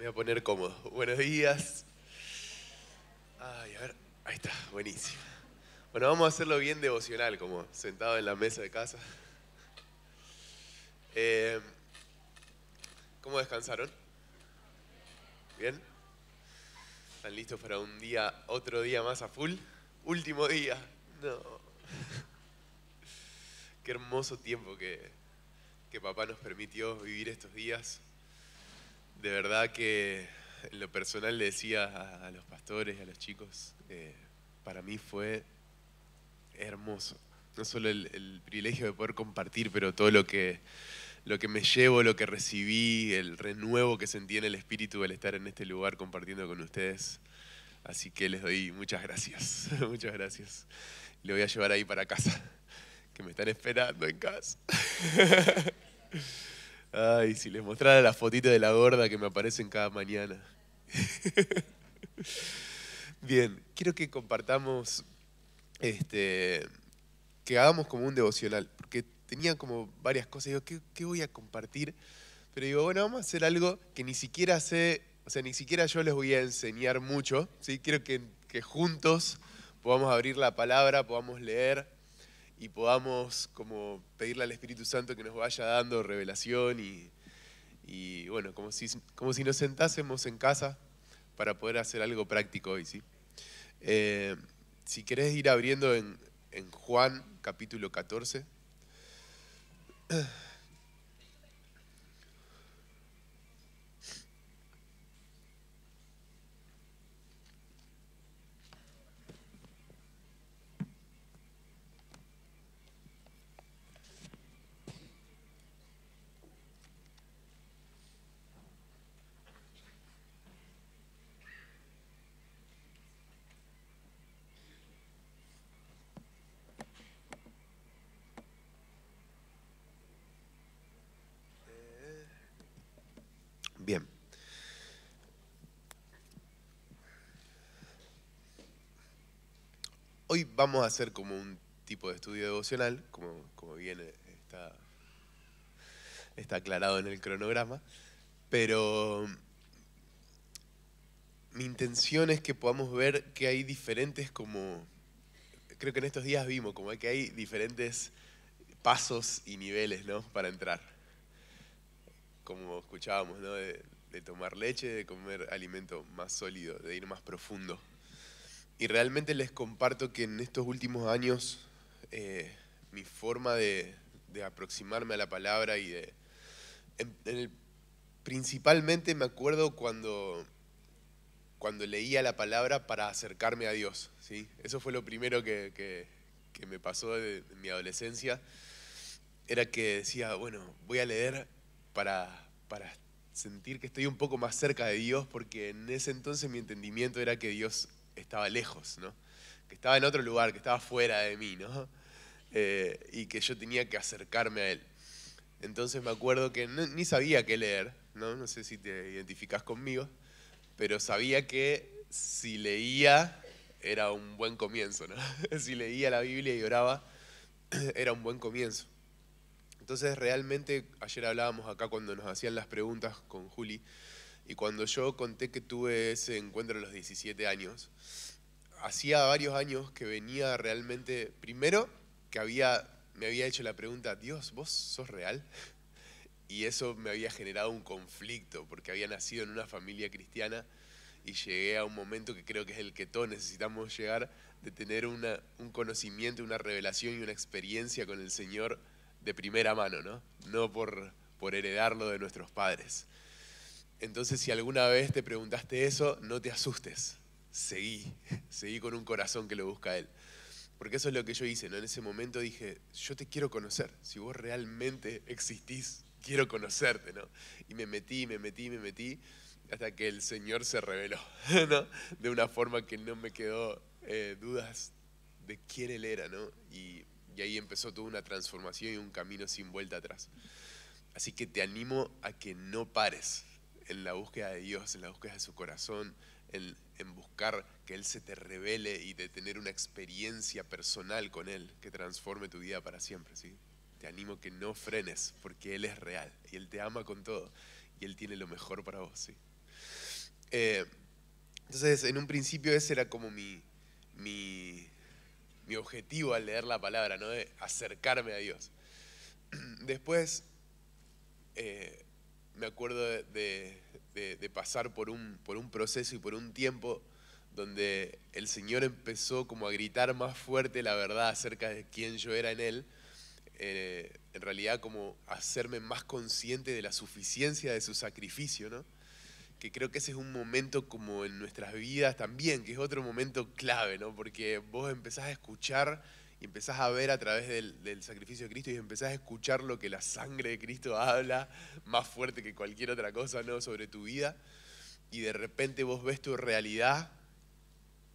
voy a poner cómodo. Buenos días. Ay, a ver, ahí está, buenísimo. Bueno, vamos a hacerlo bien devocional, como sentado en la mesa de casa. Eh, ¿Cómo descansaron? ¿Bien? ¿Están listos para un día, otro día más a full? Último día. No. Qué hermoso tiempo que, que papá nos permitió vivir estos días de verdad que en lo personal le decía a, los pastores a los chicos, eh, para mí fue hermoso. No solo el, privilegio de poder compartir, pero todo lo que, lo que me llevo, lo que recibí, el renuevo que sentí en el espíritu al estar en este lugar compartiendo con ustedes. Así que les doy muchas gracias, muchas gracias. Le voy a llevar ahí para casa, que me están esperando en casa. Ay, si les mostrara la fotitas de la gorda que me aparecen cada mañana. Bien, quiero que compartamos, este, que hagamos como un devocional, porque tenía como varias cosas. Digo, ¿qué, voy a compartir? Pero digo, bueno, vamos a hacer algo que ni siquiera sé, o sea, ni siquiera yo les voy a enseñar mucho. ¿sí? Quiero que juntos podamos abrir la palabra, podamos leer, y podamos como pedirle al Espíritu Santo que nos vaya dando revelación y, bueno, como si, como si nos sentásemos en casa para poder hacer algo práctico hoy, ¿sí? Eh, si querés ir abriendo en, en Juan capítulo 14. Hoy vamos a hacer como un tipo de estudio devocional, como, como bien está, aclarado en el cronograma, pero mi intención es que podamos ver que hay diferentes como, creo que en estos días vimos, como que hay diferentes pasos y niveles ¿no? para entrar. Como escuchábamos, ¿no? de, de tomar leche, de comer alimento más sólido, de ir más profundo y realmente les comparto que en estos últimos años eh, mi forma de, aproximarme a la palabra y de... principalmente me acuerdo cuando, cuando leía la palabra para acercarme a Dios. ¿sí? Eso fue lo primero que, me pasó de, mi adolescencia. Era que decía, bueno, voy a leer para, para sentir que estoy un poco más cerca de Dios, porque en ese entonces mi entendimiento era que Dios estaba lejos, ¿no? que estaba en otro lugar, que estaba fuera de mí, ¿no? Eh, y que yo tenía que acercarme a él. Entonces me acuerdo que ni sabía qué leer, ¿no? no sé si te identificas conmigo, pero sabía que si leía era un buen comienzo, si leía la Biblia y oraba era un buen comienzo. Entonces realmente ayer hablábamos acá cuando nos hacían las preguntas con Juli, y cuando yo conté que tuve ese encuentro a los 17 años, hacía varios años que venía realmente, primero, que había, me había hecho la pregunta, Dios, ¿vos sos real? Y eso me había generado un conflicto, porque había nacido en una familia cristiana y llegué a un momento que creo que es el que todos necesitamos llegar, de tener un conocimiento, una revelación y una experiencia con el Señor de primera mano, ¿no? No por heredarlo de nuestros padres. Entonces, si alguna vez te preguntaste eso, no te asustes. Seguí, seguí con un corazón que lo busca Él. Porque eso es lo que yo hice, ¿no? En ese momento dije, yo te quiero conocer. Si vos realmente existís, quiero conocerte, ¿no? Y me metí, me metí, me metí, hasta que el Señor se reveló, ¿no? De una forma que no me quedó eh, dudas de quién Él era, ¿no? Y, y ahí empezó toda una transformación y un camino sin vuelta atrás. Así que te animo a que no pares, en la búsqueda de Dios, en la búsqueda de su corazón, en, buscar que Él se te revele y de tener una experiencia personal con Él que transforme tu vida para siempre. ¿sí? Te animo que no frenes, porque Él es real y Él te ama con todo y Él tiene lo mejor para vos. ¿sí? Eh, entonces, en un principio ese era como mi, mi, objetivo al leer la palabra, ¿no? de acercarme a Dios. Después... Eh, me acuerdo de, pasar por un, por un proceso y por un tiempo donde el Señor empezó como a gritar más fuerte la verdad acerca de quién yo era en Él, eh, en realidad como hacerme más consciente de la suficiencia de su sacrificio, ¿no? que creo que ese es un momento como en nuestras vidas también, que es otro momento clave, ¿no? porque vos empezás a escuchar y empezás a ver a través del, sacrificio de Cristo y empezás a escuchar lo que la sangre de Cristo habla más fuerte que cualquier otra cosa ¿no? sobre tu vida y de repente vos ves tu realidad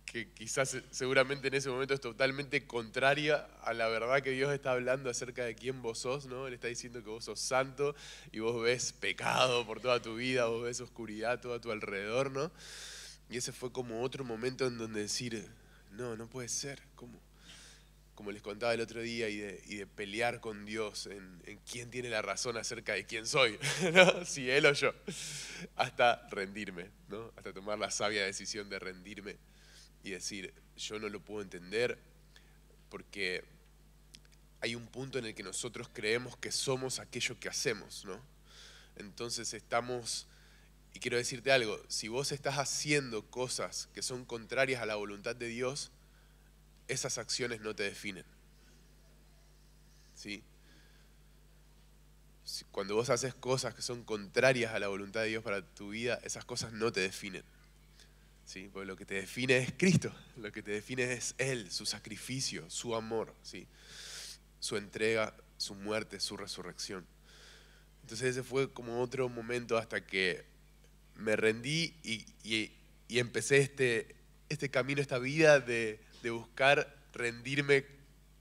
que quizás eh, seguramente en ese momento es totalmente contraria a la verdad que Dios está hablando acerca de quién vos sos, ¿no? Él está diciendo que vos sos santo y vos ves pecado por toda tu vida, vos ves oscuridad todo a tu alrededor, ¿no? Y ese fue como otro momento en donde decir, no, no puede ser, ¿cómo? como les contaba el otro día, y de, pelear con Dios en, quién tiene la razón acerca de quién soy, si él o yo, hasta rendirme, hasta tomar la sabia decisión de rendirme y decir, yo no lo puedo entender porque hay un punto en el que nosotros creemos que somos aquello que hacemos, ¿no? Entonces estamos, y quiero decirte algo, si vos estás haciendo cosas que son contrarias a la voluntad de Dios, esas acciones no te definen. ¿Sí? Cuando vos haces cosas que son contrarias a la voluntad de Dios para tu vida, esas cosas no te definen. ¿Sí? Porque lo que te define es Cristo, lo que te define es Él, su sacrificio, su amor, su entrega, su muerte, su resurrección. Entonces ese fue como otro momento hasta que me rendí y, y empecé este, este camino, esta vida de, de buscar rendirme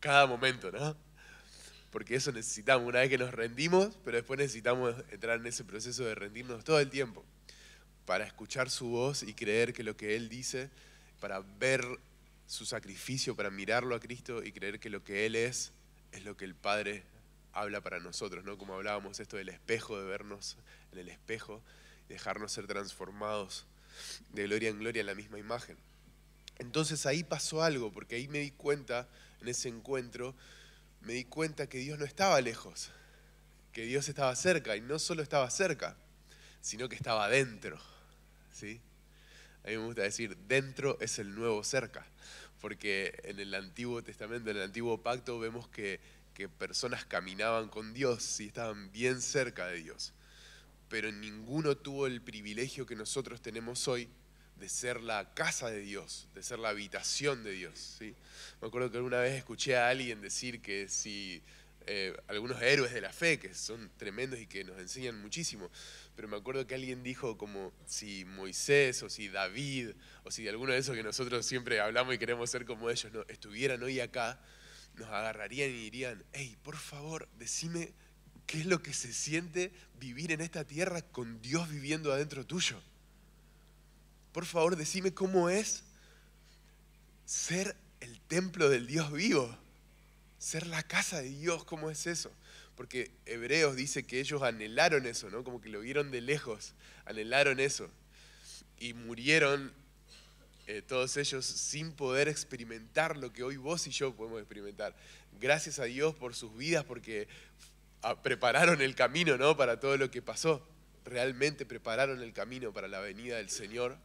cada momento, ¿no? Porque eso necesitamos, una vez que nos rendimos, pero después necesitamos entrar en ese proceso de rendirnos todo el tiempo, para escuchar su voz y creer que lo que Él dice, para ver su sacrificio, para mirarlo a Cristo y creer que lo que Él es es lo que el Padre habla para nosotros, ¿no? Como hablábamos esto del espejo, de vernos en el espejo, dejarnos ser transformados de gloria en gloria en la misma imagen. Entonces ahí pasó algo, porque ahí me di cuenta, en ese encuentro, me di cuenta que Dios no estaba lejos, que Dios estaba cerca, y no solo estaba cerca, sino que estaba dentro. ¿sí? A mí me gusta decir, dentro es el nuevo cerca, porque en el Antiguo Testamento, en el Antiguo Pacto, vemos que, que personas caminaban con Dios y estaban bien cerca de Dios, pero ninguno tuvo el privilegio que nosotros tenemos hoy de ser la casa de Dios, de ser la habitación de Dios. ¿sí? Me acuerdo que alguna vez escuché a alguien decir que si eh, algunos héroes de la fe, que son tremendos y que nos enseñan muchísimo, pero me acuerdo que alguien dijo como si Moisés o si David o si alguno de esos que nosotros siempre hablamos y queremos ser como ellos no, estuvieran hoy acá, nos agarrarían y dirían, hey, por favor, decime qué es lo que se siente vivir en esta tierra con Dios viviendo adentro tuyo por favor, decime cómo es ser el templo del Dios vivo, ser la casa de Dios, ¿cómo es eso? Porque Hebreos dice que ellos anhelaron eso, ¿no? Como que lo vieron de lejos, anhelaron eso. Y murieron eh, todos ellos sin poder experimentar lo que hoy vos y yo podemos experimentar. Gracias a Dios por sus vidas, porque ah, prepararon el camino, ¿no? Para todo lo que pasó. Realmente prepararon el camino para la venida del Señor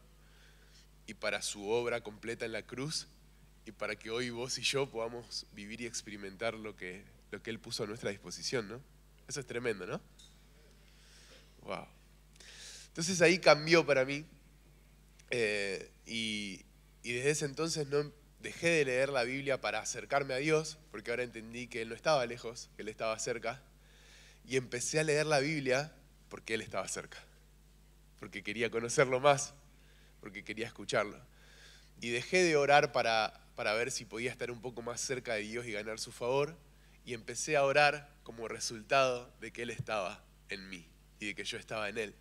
y para su obra completa en la cruz y para que hoy vos y yo podamos vivir y experimentar lo que, lo que Él puso a nuestra disposición, ¿no? Eso es tremendo, ¿no? Wow. Entonces ahí cambió para mí eh, y, y, desde ese entonces no dejé de leer la Biblia para acercarme a Dios, porque ahora entendí que Él no estaba lejos, que Él estaba cerca, y empecé a leer la Biblia porque Él estaba cerca, porque quería conocerlo más, porque quería escucharlo. Y dejé de orar para, para ver si podía estar un poco más cerca de Dios y ganar su favor, y empecé a orar como resultado de que Él estaba en mí y de que yo estaba en Él.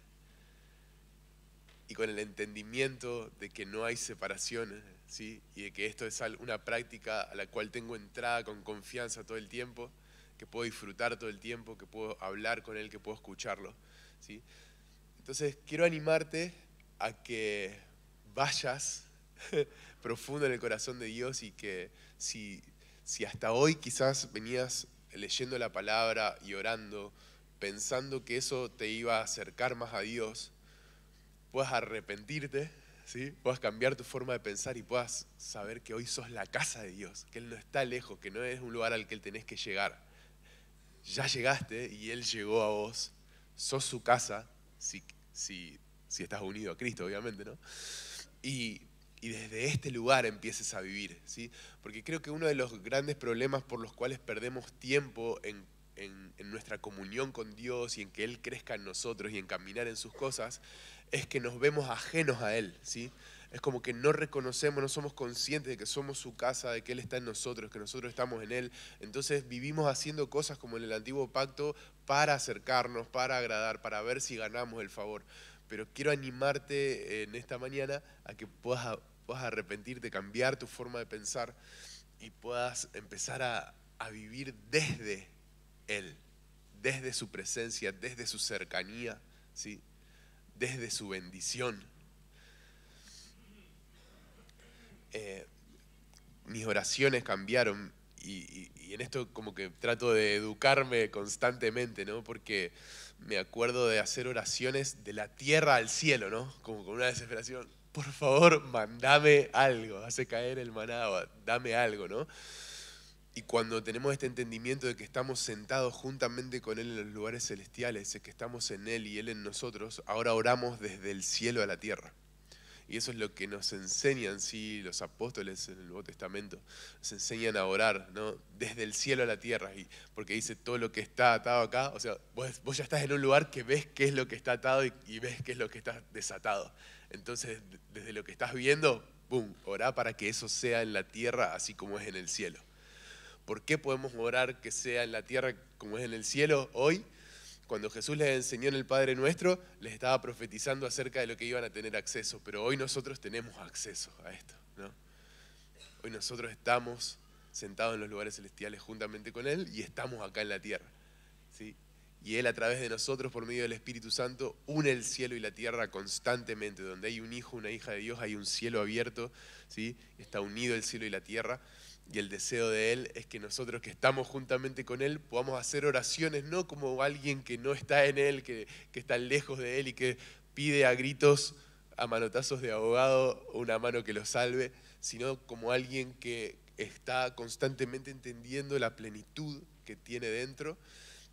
Y con el entendimiento de que no hay separación, ¿sí? y de que esto es una práctica a la cual tengo entrada con confianza todo el tiempo, que puedo disfrutar todo el tiempo, que puedo hablar con Él, que puedo escucharlo. ¿sí? Entonces quiero animarte a que vayas profundo en el corazón de Dios y que si, si hasta hoy quizás venías leyendo la palabra y orando, pensando que eso te iba a acercar más a Dios, puedas arrepentirte, ¿sí? puedas cambiar tu forma de pensar y puedas saber que hoy sos la casa de Dios, que Él no está lejos, que no es un lugar al que Él tenés que llegar. Ya llegaste y Él llegó a vos, sos su casa, si, si, si estás unido a Cristo, obviamente, ¿no? y, desde este lugar empieces a vivir, ¿sí? Porque creo que uno de los grandes problemas por los cuales perdemos tiempo en, nuestra comunión con Dios y en que Él crezca en nosotros y en caminar en sus cosas, es que nos vemos ajenos a Él, ¿sí? es como que no reconocemos, no somos conscientes de que somos su casa, de que Él está en nosotros, que nosotros estamos en Él. Entonces vivimos haciendo cosas como en el antiguo pacto para acercarnos, para agradar, para ver si ganamos el favor pero quiero animarte eh, en esta mañana a que puedas, arrepentirte, cambiar tu forma de pensar y puedas empezar a, vivir desde Él, desde su presencia, desde su cercanía, ¿sí? desde su bendición. Eh, mis oraciones cambiaron y, y, en esto como que trato de educarme constantemente, ¿no? Porque me acuerdo de hacer oraciones de la tierra al cielo, ¿no? Como con una desesperación, por favor, mandame algo, hace caer el maná, dame algo, ¿no? Y cuando tenemos este entendimiento de que estamos sentados juntamente con Él en los lugares celestiales, que estamos en Él y Él en nosotros, ahora oramos desde el cielo a la tierra. Y eso es lo que nos enseñan, sí, los apóstoles en el Nuevo Testamento. Nos enseñan a orar, ¿no? Desde el cielo a la tierra. Y porque dice todo lo que está atado acá. O sea, vos, vos ya estás en un lugar que ves qué es lo que está atado y, ves qué es lo que está desatado. Entonces, desde lo que estás viendo, ¡boom! Orá para que eso sea en la tierra así como es en el cielo. ¿Por qué podemos orar que sea en la tierra como es en el cielo hoy? Cuando Jesús les enseñó en el Padre Nuestro, les estaba profetizando acerca de lo que iban a tener acceso, pero hoy nosotros tenemos acceso a esto. Hoy nosotros estamos sentados en los lugares celestiales juntamente con Él y estamos acá en la tierra. ¿sí? Y Él a través de nosotros, por medio del Espíritu Santo, une el cielo y la tierra constantemente. Donde hay un hijo, una hija de Dios, hay un cielo abierto, ¿sí? está unido el cielo y la tierra y el deseo de Él es que nosotros que estamos juntamente con Él podamos hacer oraciones, no como alguien que no está en Él, que, que está lejos de Él y que pide a gritos, a manotazos de abogado, una mano que lo salve, sino como alguien que está constantemente entendiendo la plenitud que tiene dentro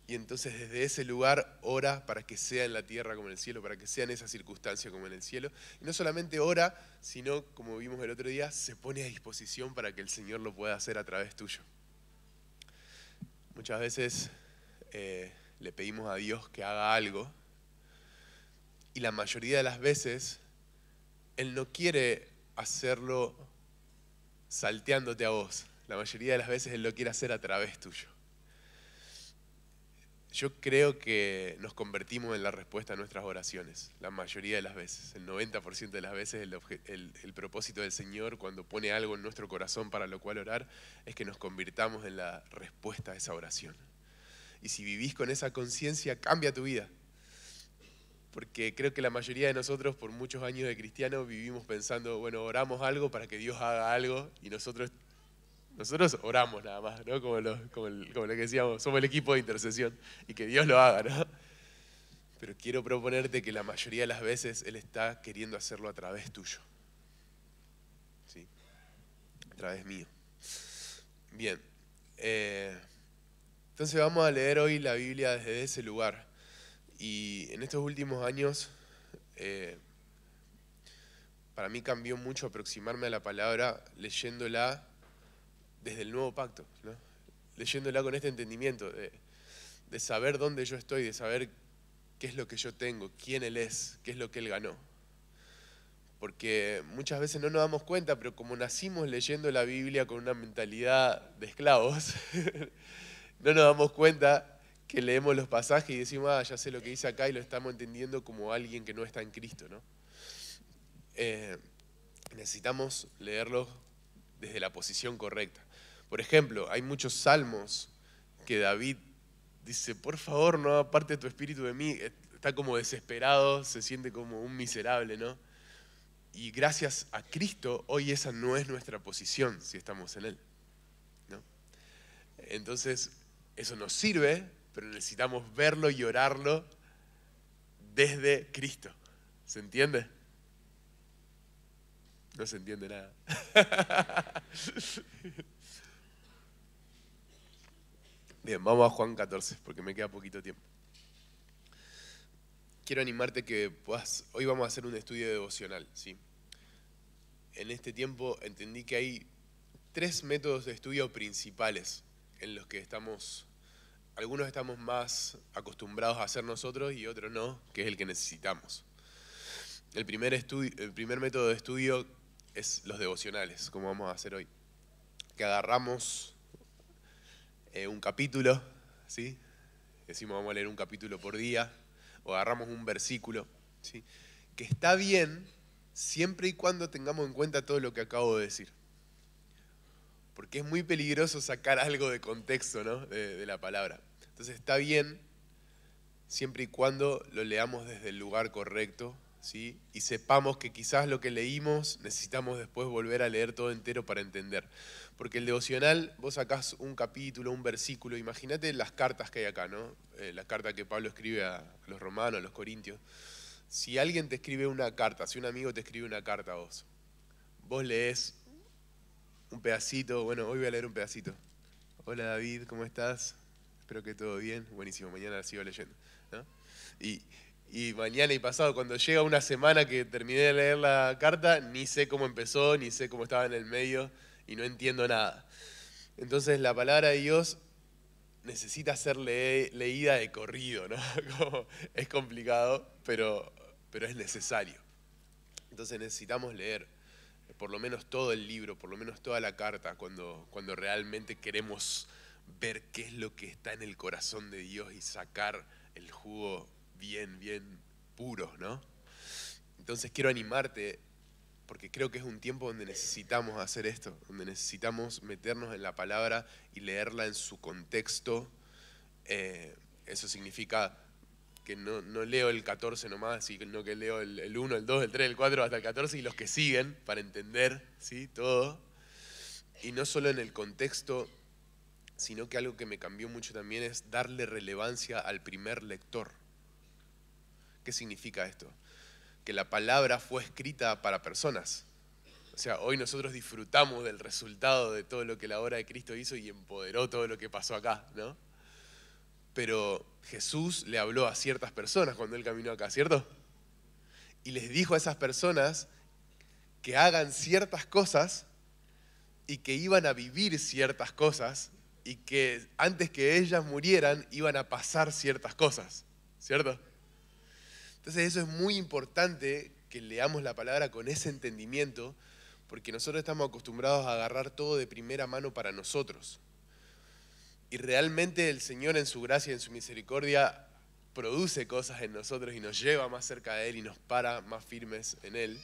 y entonces desde ese lugar ora para que sea en la tierra como en el cielo, para que sea en esa circunstancia como en el cielo. Y no solamente ora, sino, como vimos el otro día, se pone a disposición para que el Señor lo pueda hacer a través tuyo. Muchas veces eh, le pedimos a Dios que haga algo y la mayoría de las veces Él no quiere hacerlo salteándote a vos. La mayoría de las veces Él lo quiere hacer a través tuyo. Yo creo que nos convertimos en la respuesta a nuestras oraciones, la mayoría de las veces, el 90% de las veces el, propósito del Señor cuando pone algo en nuestro corazón para lo cual orar es que nos convirtamos en la respuesta a esa oración. Y si vivís con esa conciencia, cambia tu vida. Porque creo que la mayoría de nosotros por muchos años de cristianos vivimos pensando, bueno, oramos algo para que Dios haga algo y nosotros nosotros oramos nada más, ¿no? Como lo, que decíamos, somos el equipo de intercesión y que Dios lo haga, ¿no? Pero quiero proponerte que la mayoría de las veces Él está queriendo hacerlo a través tuyo. ¿Sí? A través mío. Bien. Eh, entonces vamos a leer hoy la Biblia desde ese lugar. Y en estos últimos años, eh, para mí cambió mucho aproximarme a la palabra leyéndola desde el nuevo pacto, leyéndola con este entendimiento de, saber dónde yo estoy, de saber qué es lo que yo tengo, quién Él es, qué es lo que Él ganó. Porque muchas veces no nos damos cuenta, pero como nacimos leyendo la Biblia con una mentalidad de esclavos, no nos damos cuenta que leemos los pasajes y decimos, ah, ya sé lo que dice acá y lo estamos entendiendo como alguien que no está en Cristo, ¿no? Eh, necesitamos leerlo desde la posición correcta. Por ejemplo, hay muchos salmos que David dice, por favor, no aparte tu espíritu de mí. Eh, está como desesperado, se siente como un miserable, ¿no? Y gracias a Cristo, hoy esa no es nuestra posición si estamos en Él. ¿no? Entonces, eso nos sirve, pero necesitamos verlo y orarlo desde Cristo. ¿Se entiende? No se entiende nada. Bien, vamos a Juan 14, porque me queda poquito tiempo. Quiero animarte que puedas, hoy vamos a hacer un estudio devocional, ¿sí? En este tiempo entendí que hay tres métodos de estudio principales en los que estamos, algunos estamos más acostumbrados a hacer nosotros y otros no, que es el que necesitamos. El primer, estudio, el primer método de estudio es los devocionales, como vamos a hacer hoy, que agarramos eh, un capítulo, ¿sí? Decimos vamos a leer un capítulo por día, o agarramos un versículo, ¿sí? Que está bien siempre y cuando tengamos en cuenta todo lo que acabo de decir. Porque es muy peligroso sacar algo de contexto, de la palabra. Entonces está bien siempre y cuando lo leamos desde el lugar correcto y sepamos que quizás lo que leímos necesitamos después volver a leer todo entero para entender. Porque el devocional, vos sacás un capítulo, un versículo, imagínate las cartas que hay acá, ¿no? Eh, la carta que Pablo escribe a los romanos, a los corintios. Si alguien te escribe una carta, si un amigo te escribe una carta a vos, vos lees un pedacito, bueno, hoy voy a leer un pedacito. Hola David, ¿cómo estás? Espero que todo bien. Buenísimo, mañana sigo leyendo. Y, y mañana y pasado, cuando llega una semana que terminé de leer la carta, ni sé cómo empezó, ni sé cómo estaba en el medio y no entiendo nada. Entonces la palabra de Dios necesita ser leída de corrido, ¿no? es complicado, pero, pero es necesario. Entonces necesitamos leer eh, por lo menos todo el libro, por lo menos toda la carta, cuando, cuando realmente queremos ver qué es lo que está en el corazón de Dios y sacar el jugo bien, bien puros, ¿no? Entonces quiero animarte, porque creo que es un tiempo donde necesitamos hacer esto, donde necesitamos meternos en la palabra y leerla en su contexto. Eh, eso significa que no, leo el 14 nomás, sino que leo el, el, 1, el 2, el 3, el 4, hasta el 14 y los que siguen para entender ¿sí? todo. Y no solo en el contexto, sino que algo que me cambió mucho también es darle relevancia al primer lector. ¿Qué significa esto? Que la palabra fue escrita para personas. O sea, hoy nosotros disfrutamos del resultado de todo lo que la obra de Cristo hizo y empoderó todo lo que pasó acá, ¿no? Pero Jesús le habló a ciertas personas cuando él caminó acá, ¿cierto? Y les dijo a esas personas que hagan ciertas cosas y que iban a vivir ciertas cosas y que antes que ellas murieran iban a pasar ciertas cosas, ¿cierto? Entonces eso es muy importante que leamos la palabra con ese entendimiento, porque nosotros estamos acostumbrados a agarrar todo de primera mano para nosotros. Y realmente el Señor en su gracia, y en su misericordia, produce cosas en nosotros y nos lleva más cerca de Él y nos para más firmes en Él.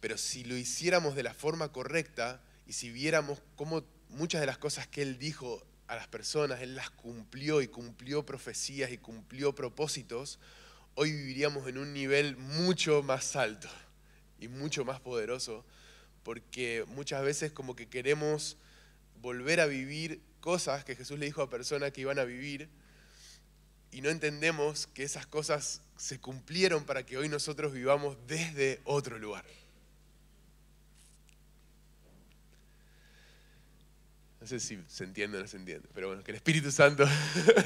Pero si lo hiciéramos de la forma correcta y si viéramos cómo muchas de las cosas que Él dijo a las personas, Él las cumplió y cumplió profecías y cumplió propósitos, hoy viviríamos en un nivel mucho más alto y mucho más poderoso, porque muchas veces como que queremos volver a vivir cosas que Jesús le dijo a personas que iban a vivir y no entendemos que esas cosas se cumplieron para que hoy nosotros vivamos desde otro lugar. No sé si se entiende o no se entiende, pero bueno, que el Espíritu Santo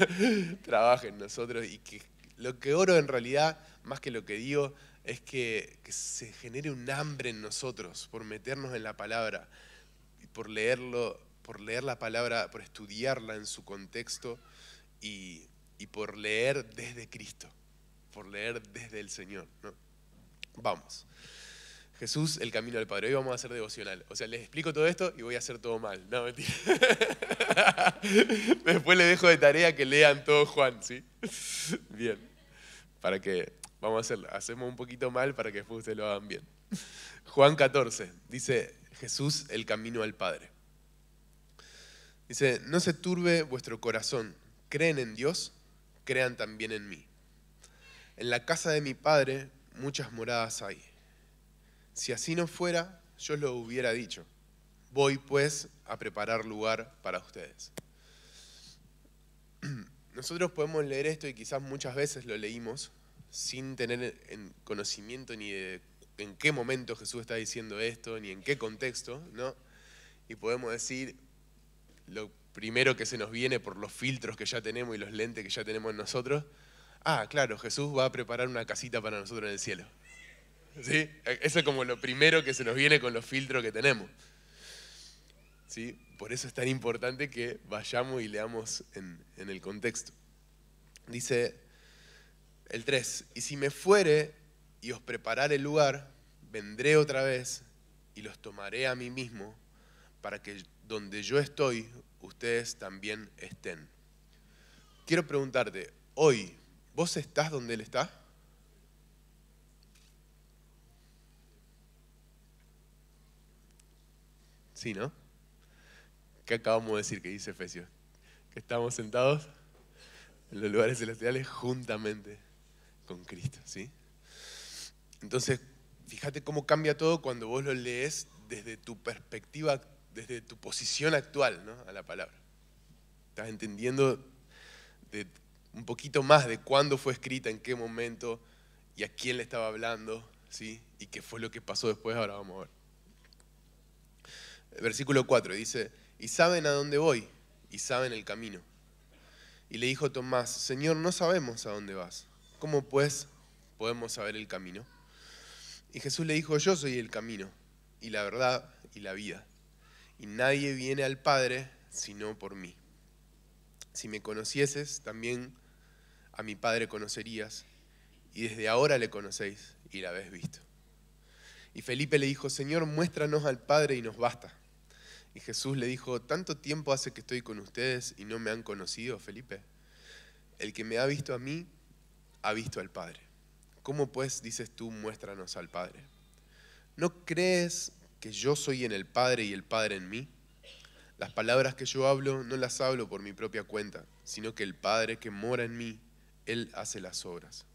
trabaje en nosotros y que lo que oro en realidad, más que lo que digo, es que, se genere un hambre en nosotros por meternos en la palabra, y por leerlo, por leer la palabra, por estudiarla en su contexto y, por leer desde Cristo, por leer desde el Señor. Vamos. Jesús, el camino al Padre. Hoy vamos a hacer devocional. O sea, les explico todo esto y voy a hacer todo mal. No, mentira. Después les dejo de tarea que lean todo Juan, ¿sí? Bien. Para que, vamos a hacerlo, hacemos un poquito mal para que después ustedes lo hagan bien. Juan 14, dice Jesús, el camino al Padre. Dice, no se turbe vuestro corazón, creen en Dios, crean también en mí. En la casa de mi Padre muchas moradas hay si así no fuera, yo lo hubiera dicho. Voy pues a preparar lugar para ustedes. Nosotros podemos leer esto y quizás muchas veces lo leímos sin tener conocimiento ni de en qué momento Jesús está diciendo esto, ni en qué contexto, ¿no? Y podemos decir lo primero que se nos viene por los filtros que ya tenemos y los lentes que ya tenemos en nosotros, ah, claro, Jesús va a preparar una casita para nosotros en el cielo. Eso es como lo primero que se nos viene con los filtros que tenemos. ¿Sí? Por eso es tan importante que vayamos y leamos en, en el contexto. Dice el 3, y si me fuere y os preparare el lugar, vendré otra vez y los tomaré a mí mismo para que donde yo estoy, ustedes también estén. Quiero preguntarte, hoy, ¿vos estás donde Él está? Sí, ¿no? ¿Qué acabamos de decir que dice Efesios? Que estamos sentados en los lugares celestiales juntamente con Cristo, ¿sí? Entonces, fíjate cómo cambia todo cuando vos lo lees desde tu perspectiva, desde tu posición actual ¿no? a la palabra. Estás entendiendo un poquito más de cuándo fue escrita, en qué momento y a quién le estaba hablando, ¿sí? Y qué fue lo que pasó después, ahora vamos a ver versículo 4, dice, y saben a dónde voy y saben el camino. Y le dijo Tomás, Señor, no sabemos a dónde vas. ¿Cómo pues podemos saber el camino? Y Jesús le dijo, yo soy el camino y la verdad y la vida. Y nadie viene al Padre sino por mí. Si me conocieses, también a mi Padre conocerías. Y desde ahora le conocéis y la habéis visto. Y Felipe le dijo, Señor, muéstranos al Padre y nos basta. Y Jesús le dijo, ¿tanto tiempo hace que estoy con ustedes y no me han conocido, Felipe? El que me ha visto a mí, ha visto al Padre. ¿Cómo pues dices tú, muéstranos al Padre? ¿No crees que yo soy en el Padre y el Padre en mí? Las palabras que yo hablo no las hablo por mi propia cuenta, sino que el Padre que mora en mí, Él hace las obras.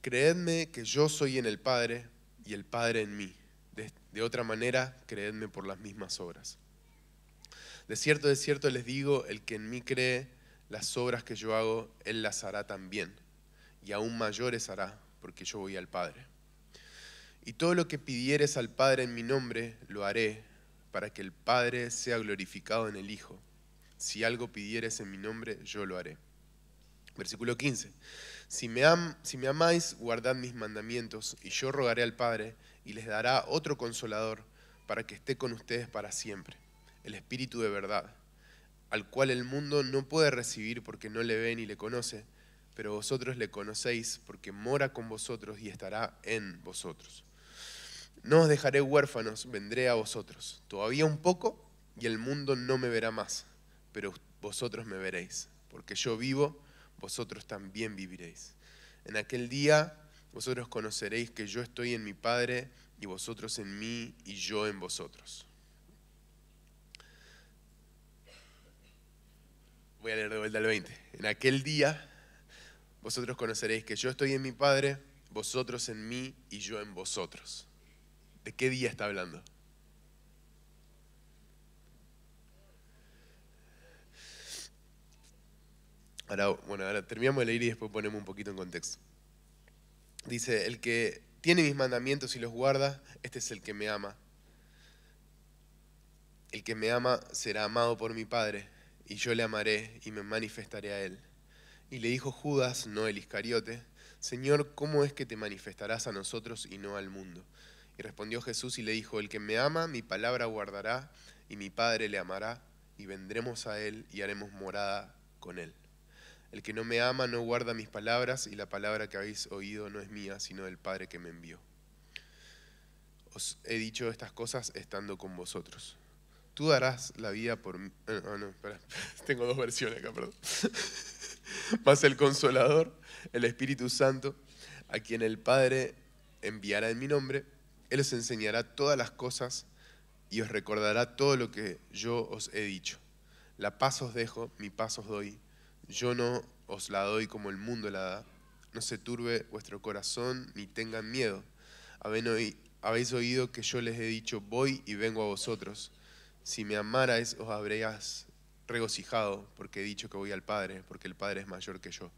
Creedme que yo soy en el Padre y el Padre en mí de, otra manera, creedme por las mismas obras. De cierto, de cierto les digo, el que en mí cree, las obras que yo hago, él las hará también. Y aún mayores hará, porque yo voy al Padre. Y todo lo que pidieres al Padre en mi nombre, lo haré, para que el Padre sea glorificado en el Hijo. Si algo pidieres en mi nombre, yo lo haré. Versículo 15. Si si me amáis, guardad mis mandamientos, y yo rogaré al Padre, y les dará otro consolador para que esté con ustedes para siempre, el Espíritu de verdad, al cual el mundo no puede recibir porque no le ve ni le conoce, pero vosotros le conocéis porque mora con vosotros y estará en vosotros. No os dejaré huérfanos, vendré a vosotros. Todavía un poco y el mundo no me verá más, pero vosotros me veréis, porque yo vivo, vosotros también viviréis. En aquel día vosotros conoceréis que yo estoy en mi Padre y vosotros en mí y yo en vosotros. Voy a leer de vuelta el 20. En aquel día vosotros conoceréis que yo estoy en mi Padre, vosotros en mí y yo en vosotros. ¿De qué día está hablando? Ahora, bueno, ahora terminamos de leer y después ponemos un poquito en contexto. Dice, el que tiene mis mandamientos y los guarda, este es el que me ama. El que me ama será amado por mi Padre, y yo le amaré y me manifestaré a él. Y le dijo Judas, no el Iscariote, Señor, ¿cómo es que te manifestarás a nosotros y no al mundo? Y respondió Jesús y le dijo, el que me ama, mi palabra guardará, y mi Padre le amará, y vendremos a él y haremos morada con él. El que no me ama no guarda mis palabras y la palabra que habéis oído no es mía, sino del Padre que me envió. Os he dicho estas cosas estando con vosotros. Tú darás la vida por mí. Ah, no, espera. Tengo dos versiones acá, perdón. Más el Consolador, el Espíritu Santo, a quien el Padre enviará en mi nombre. Él os enseñará todas las cosas y os recordará todo lo que yo os he dicho. La paz os dejo, mi paz os doy yo no os la doy como el mundo la da. No se turbe vuestro corazón ni tengan miedo. Habéis oído que yo les he dicho, voy y vengo a vosotros. Si me amarais, os habréis regocijado, porque he dicho que voy al Padre, porque el Padre es mayor que yo.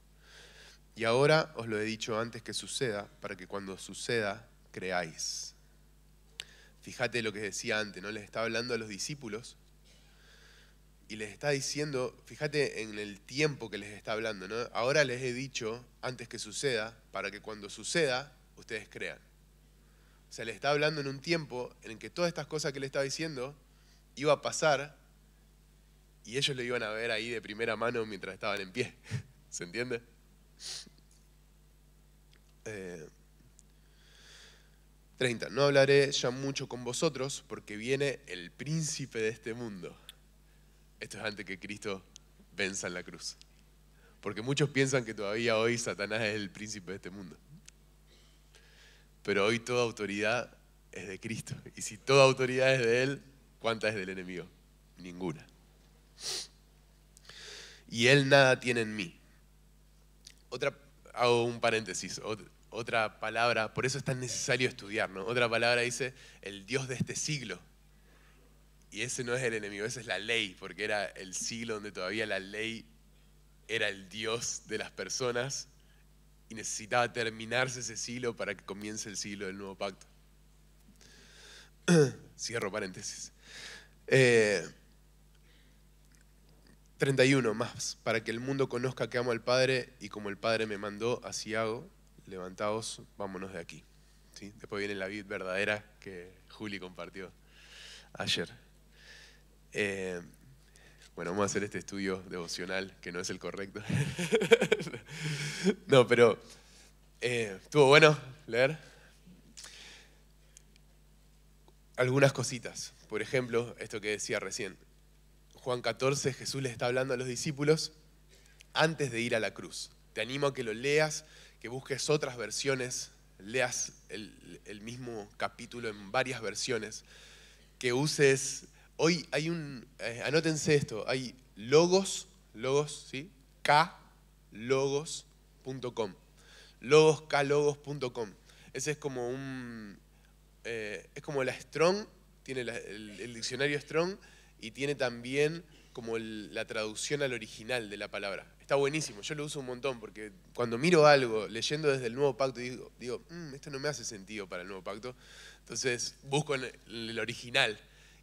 Y ahora os lo he dicho antes que suceda, para que cuando suceda, creáis. Fíjate lo que decía antes, ¿no? Les estaba hablando a los discípulos y les está diciendo, fíjate en el tiempo que les está hablando, ¿no? Ahora les he dicho antes que suceda, para que cuando suceda, ustedes crean. O sea, les está hablando en un tiempo en el que todas estas cosas que le está diciendo iba a pasar y ellos lo iban a ver ahí de primera mano mientras estaban en pie. ¿Se entiende? 30. Eh, no hablaré ya mucho con vosotros porque viene el príncipe de este mundo esto es antes que Cristo venza en la cruz. Porque muchos piensan que todavía hoy Satanás es el príncipe de este mundo. Pero hoy toda autoridad es de Cristo. Y si toda autoridad es de Él, ¿cuánta es del enemigo? Ninguna. Y Él nada tiene en mí. Otra, hago un paréntesis, otra palabra, por eso es tan necesario estudiar, ¿no? Otra palabra dice, el Dios de este siglo y ese no es el enemigo, esa es la ley, porque era el siglo donde todavía la ley era el Dios de las personas y necesitaba terminarse ese siglo para que comience el siglo del nuevo pacto. Cierro paréntesis. 31 eh, más, para que el mundo conozca que amo al Padre y como el Padre me mandó, así hago, levantaos, vámonos de aquí. ¿Sí? Después viene la vida verdadera que Juli compartió ayer. Eh, bueno, vamos a hacer este estudio devocional, que no es el correcto. no, pero eh, estuvo bueno leer algunas cositas. Por ejemplo, esto que decía recién. Juan 14, Jesús le está hablando a los discípulos antes de ir a la cruz. Te animo a que lo leas, que busques otras versiones, leas el mismo capítulo en varias versiones, que uses hoy hay un, eh, anótense esto, hay logos, logos, ¿sí? klogos.com, logos, klogos.com. Ese es como un, eh, es como la Strong, tiene el, diccionario Strong y tiene también como la traducción al original de la palabra. Está buenísimo, yo lo uso un montón porque cuando miro algo, leyendo desde el nuevo pacto, digo, digo mm, esto no me hace sentido para el nuevo pacto. Entonces busco el original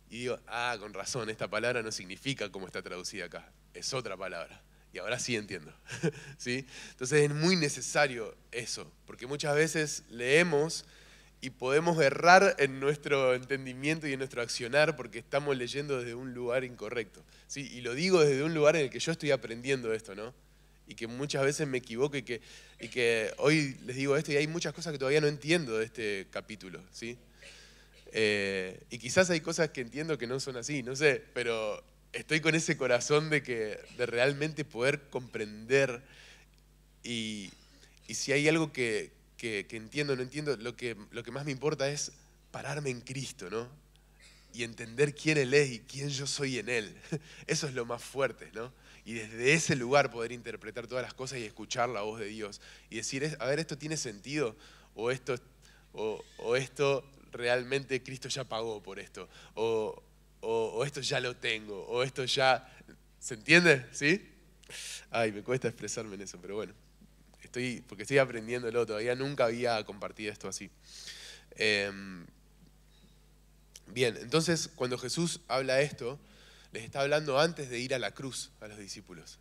y digo, ah, con razón, esta palabra no significa como está traducida acá, es otra palabra. Y ahora sí entiendo. ¿Sí? Entonces es muy necesario eso, porque muchas veces leemos y podemos errar en nuestro entendimiento y en nuestro accionar porque estamos leyendo desde un lugar incorrecto. ¿Sí? Y lo digo desde un lugar en el que yo estoy aprendiendo esto, ¿no? Y que muchas veces me equivoco y que, y que hoy les digo esto y hay muchas cosas que todavía no entiendo de este capítulo. ¿sí? Eh, y quizás hay cosas que entiendo que no son así, no sé, pero estoy con ese corazón de, que, de realmente poder comprender y, si hay algo que, entiendo o no entiendo, lo que, lo que más me importa es pararme en Cristo, ¿no? Y entender quién Él es y quién yo soy en Él. Eso es lo más fuerte, ¿no? Y desde ese lugar poder interpretar todas las cosas y escuchar la voz de Dios. Y decir, a ver, esto tiene sentido, o esto, o esto realmente Cristo ya pagó por esto, o, esto ya lo tengo, o esto ya... ¿Se entiende? ¿Sí? Ay, me cuesta expresarme en eso, pero bueno, estoy, porque estoy aprendiéndolo, todavía nunca había compartido esto así. Em, bien, entonces cuando Jesús habla esto, les está hablando antes de ir a la cruz a los discípulos.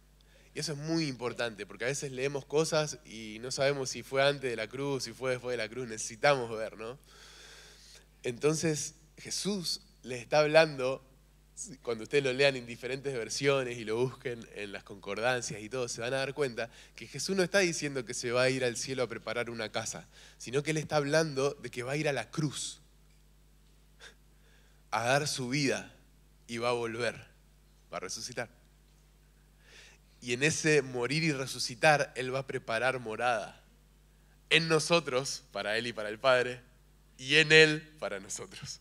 Y eso es muy importante, porque a veces leemos cosas y no sabemos si fue antes de la cruz, si fue después de la cruz, necesitamos ver, ¿no? Entonces Jesús les está hablando, cuando ustedes lo lean en diferentes versiones y lo busquen en las concordancias y todo, se van a dar cuenta que Jesús no está diciendo que se va a ir al cielo a preparar una casa, sino que Él está hablando de que va a ir a la cruz, a dar su vida y va a volver, va a resucitar. Y en ese morir y resucitar, Él va a preparar morada en nosotros, para Él y para el Padre, y en Él para nosotros.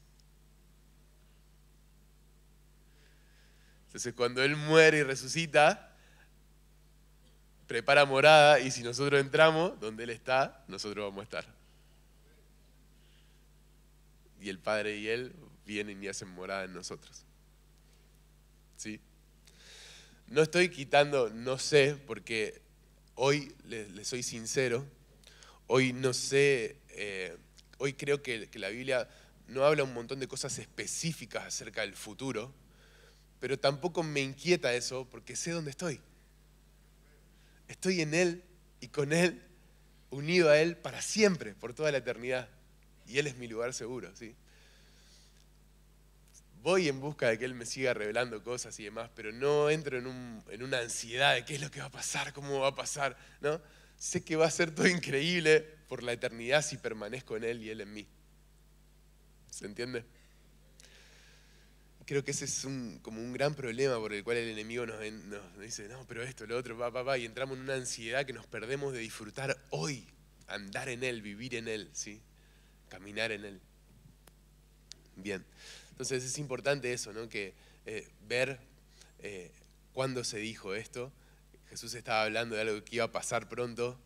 Entonces cuando Él muere y resucita, prepara morada y si nosotros entramos donde Él está, nosotros vamos a estar. Y el Padre y Él vienen y hacen morada en nosotros. ¿Sí? No estoy quitando, no sé, porque hoy, les le soy sincero, hoy no sé eh, Hoy creo que, la Biblia no habla un montón de cosas específicas acerca del futuro, pero tampoco me inquieta eso porque sé dónde estoy. Estoy en Él y con Él, unido a Él para siempre, por toda la eternidad. Y Él es mi lugar seguro, ¿sí? Voy en busca de que Él me siga revelando cosas y demás, pero no entro en, en una ansiedad de qué es lo que va a pasar, cómo va a pasar, ¿no? Sé que va a ser todo increíble, por la eternidad si permanezco en Él y Él en mí. ¿Se entiende? Creo que ese es un, como un gran problema por el cual el enemigo nos, dice, no, pero esto, lo otro, va, va, va, y entramos en una ansiedad que nos perdemos de disfrutar hoy, andar en Él, vivir en Él, ¿sí? caminar en Él. Bien, entonces es importante eso, ¿no? que eh, ver eh, cuándo se dijo esto. Jesús estaba hablando de algo que iba a pasar pronto,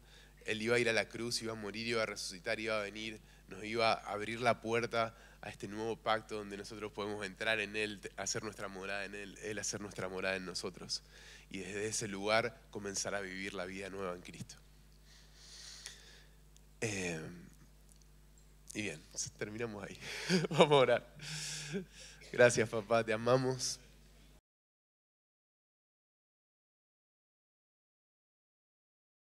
él iba a ir a la cruz, iba a morir, iba a resucitar, iba a venir, nos iba a abrir la puerta a este nuevo pacto donde nosotros podemos entrar en Él, hacer nuestra morada en Él, Él hacer nuestra morada en nosotros. Y desde ese lugar comenzar a vivir la vida nueva en Cristo. Eh, y bien, terminamos ahí. Vamos a orar. Gracias papá, te amamos.